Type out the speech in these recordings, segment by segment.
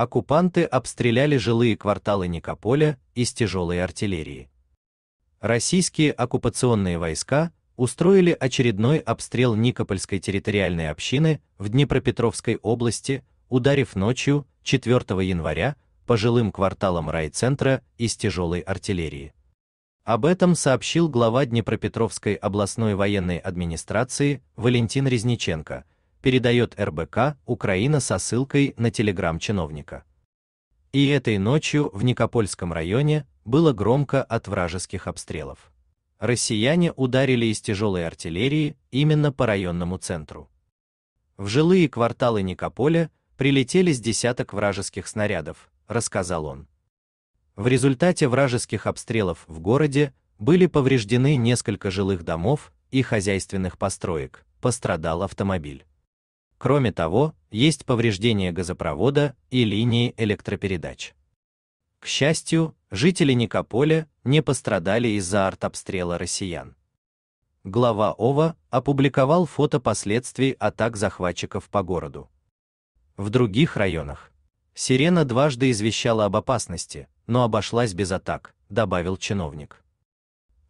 оккупанты обстреляли жилые кварталы Никополя из тяжелой артиллерии. Российские оккупационные войска устроили очередной обстрел Никопольской территориальной общины в Днепропетровской области, ударив ночью 4 января по жилым кварталам райцентра из тяжелой артиллерии. Об этом сообщил глава Днепропетровской областной военной администрации Валентин Резниченко – передает РБК Украина со ссылкой на телеграм-чиновника. И этой ночью в Никопольском районе было громко от вражеских обстрелов. Россияне ударили из тяжелой артиллерии именно по районному центру. В жилые кварталы Никополя прилетели с десяток вражеских снарядов, рассказал он. В результате вражеских обстрелов в городе были повреждены несколько жилых домов и хозяйственных построек, пострадал автомобиль. Кроме того, есть повреждение газопровода и линии электропередач. К счастью, жители Никополя не пострадали из-за артобстрела россиян. Глава ОВА опубликовал фото последствий атак захватчиков по городу. В других районах. Сирена дважды извещала об опасности, но обошлась без атак, добавил чиновник.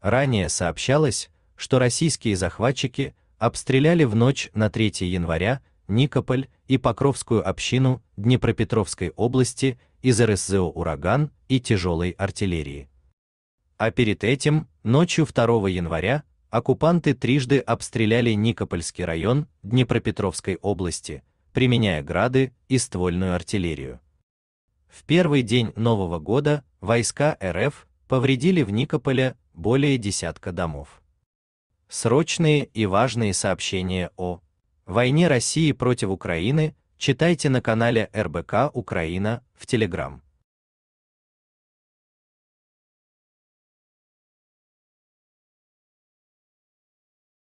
Ранее сообщалось, что российские захватчики обстреляли в ночь на 3 января Никополь и Покровскую общину Днепропетровской области из РСЗО «Ураган» и тяжелой артиллерии. А перед этим, ночью 2 января, оккупанты трижды обстреляли Никопольский район Днепропетровской области, применяя грады и ствольную артиллерию. В первый день Нового года войска РФ повредили в Никополе более десятка домов. Срочные и важные сообщения о войне России против Украины читайте на канале РБК Украина в Телеграм.